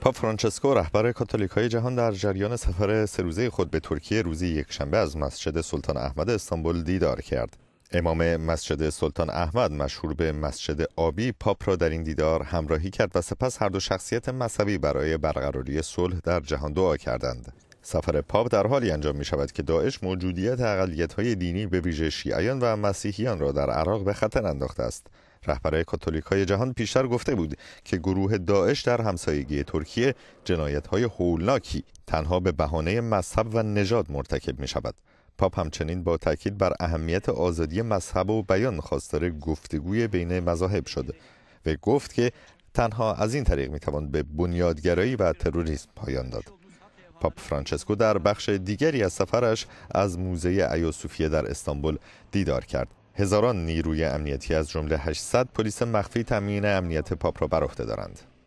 پاپ فرانچسکو رهبر کاتولیک های جهان در جریان سفر سه روزه خود به ترکیه روزی یکشنبه از مسجد سلطان احمد استانبول دیدار کرد. امام مسجد سلطان احمد مشهور به مسجد آبی پاپ را در این دیدار همراهی کرد و سپس هر دو شخصیت مذهبی برای برقراری صلح در جهان دعا کردند. سفر پاپ در حالی انجام می شود که داعش موجودیت اقلیت های دینی به ویژه شیعیان و مسیحیان را در عراق به خطر انداخته است. رهبر کاتولیک های جهان پیشتر گفته بود که گروه داعش در همسایگی ترکیه جنایت های هولناکی تنها به بهانه مذهب و نژاد مرتکب می شود. پاپ همچنین با تاکید بر اهمیت آزادی مذهب و بیان خواستار گفتگوی بین مذاهب شد و گفت که تنها از این طریق می توان به بنیادگرایی و تروریسم پایان داد. پاپ فرانچسکو در بخش دیگری از سفرش از موزه ایوسوفیه در استانبول دیدار کرد. هزاران نیروی امنیتی از جمله 800 پلیس مخفی تامین امنیت پاپ را بر عهده دارند.